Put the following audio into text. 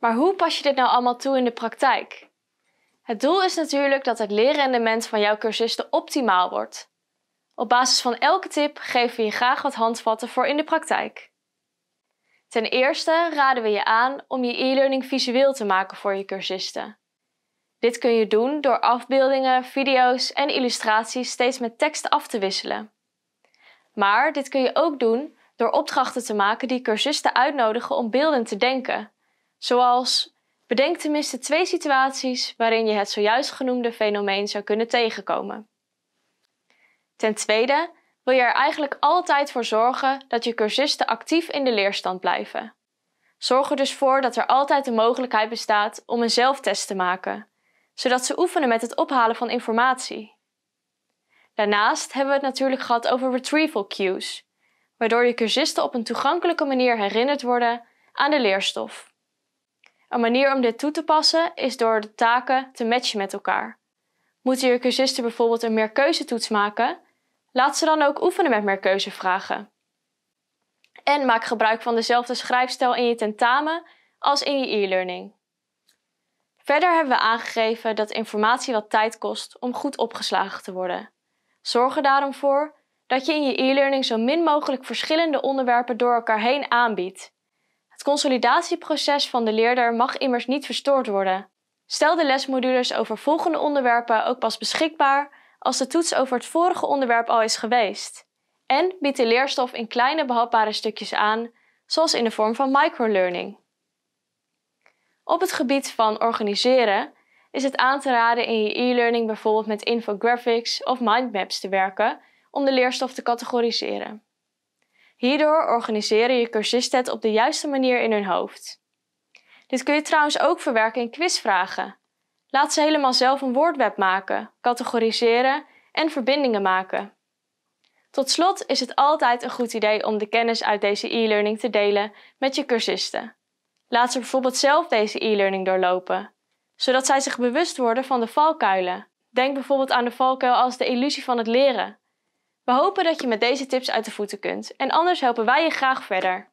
Maar hoe pas je dit nou allemaal toe in de praktijk? Het doel is natuurlijk dat het leerrendement van jouw cursisten optimaal wordt. Op basis van elke tip geven we je graag wat handvatten voor in de praktijk. Ten eerste raden we je aan om je e-learning visueel te maken voor je cursisten. Dit kun je doen door afbeeldingen, video's en illustraties steeds met tekst af te wisselen. Maar dit kun je ook doen door opdrachten te maken die cursisten uitnodigen om beeldend te denken Zoals bedenk tenminste twee situaties waarin je het zojuist genoemde fenomeen zou kunnen tegenkomen. Ten tweede wil je er eigenlijk altijd voor zorgen dat je cursisten actief in de leerstand blijven. Zorg er dus voor dat er altijd de mogelijkheid bestaat om een zelftest te maken, zodat ze oefenen met het ophalen van informatie. Daarnaast hebben we het natuurlijk gehad over retrieval cues, waardoor je cursisten op een toegankelijke manier herinnerd worden aan de leerstof. Een manier om dit toe te passen is door de taken te matchen met elkaar. Moeten je cursisten bijvoorbeeld een meerkeuzetoets maken? Laat ze dan ook oefenen met meerkeuzevragen. En maak gebruik van dezelfde schrijfstijl in je tentamen als in je e-learning. Verder hebben we aangegeven dat informatie wat tijd kost om goed opgeslagen te worden. Zorg er daarom voor dat je in je e-learning zo min mogelijk verschillende onderwerpen door elkaar heen aanbiedt. Het consolidatieproces van de leerder mag immers niet verstoord worden. Stel de lesmodules over volgende onderwerpen ook pas beschikbaar als de toets over het vorige onderwerp al is geweest. En bied de leerstof in kleine behapbare stukjes aan, zoals in de vorm van microlearning. Op het gebied van organiseren is het aan te raden in je e-learning bijvoorbeeld met infographics of mindmaps te werken om de leerstof te categoriseren. Hierdoor organiseren je cursisten op de juiste manier in hun hoofd. Dit kun je trouwens ook verwerken in quizvragen. Laat ze helemaal zelf een woordweb maken, categoriseren en verbindingen maken. Tot slot is het altijd een goed idee om de kennis uit deze e-learning te delen met je cursisten. Laat ze bijvoorbeeld zelf deze e-learning doorlopen, zodat zij zich bewust worden van de valkuilen. Denk bijvoorbeeld aan de valkuil als de illusie van het leren, we hopen dat je met deze tips uit de voeten kunt en anders helpen wij je graag verder.